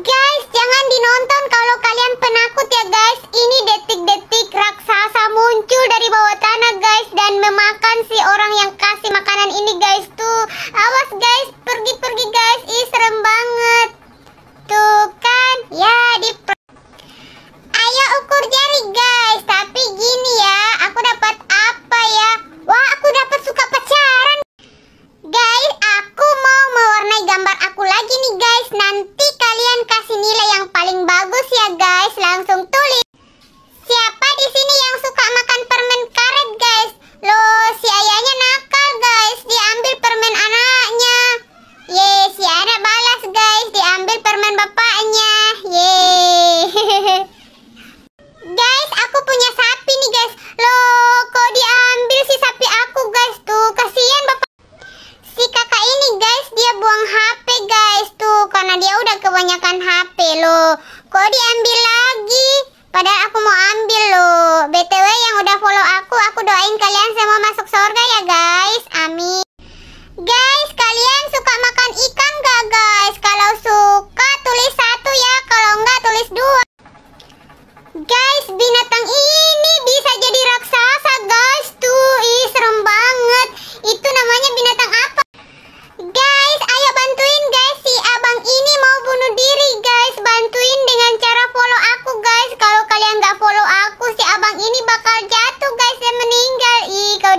Guys, jangan dinonton kalau kalian penakut ya guys. Ini detik-detik raksasa muncul dari bawah tanah guys dan memakan si orang yang kasih makanan ini guys tuh. Awas guys, pergi-pergi guys. Ih, serem banget. Tuh kan, ya di Ayo ukur jari guys, tapi gini ya, aku dapat apa ya? Wah, aku dapat suka pacaran. Guys, aku mau mewarnai gambar aku lagi nih guys nanti. kebanyakan HP lo kok diambil lagi padahal aku mau ambil lo BTW yang udah follow aku aku doain kalian semua masuk surga ya guys amin guys kalian suka makan ikan gak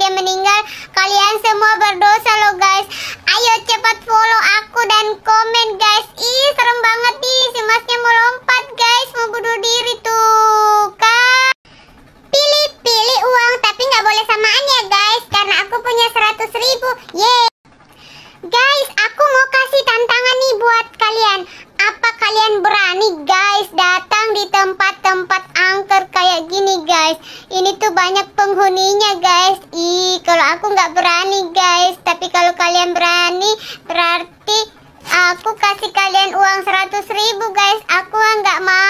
dia meninggal Kalian semua berdosa loh guys Ayo cepat follow aku dan komen guys Ih serem banget nih si masnya mau lompat guys Mau bunuh diri tuh kan Pilih-pilih uang tapi nggak boleh samaan ya guys Karena aku punya 100 ribu Yeay Guys aku mau kasih tantangan nih buat kalian Apa kalian berani guys datang itu banyak penghuninya guys Ih kalau aku nggak berani guys Tapi kalau kalian berani berarti aku kasih kalian uang 100 ribu guys Aku nggak mau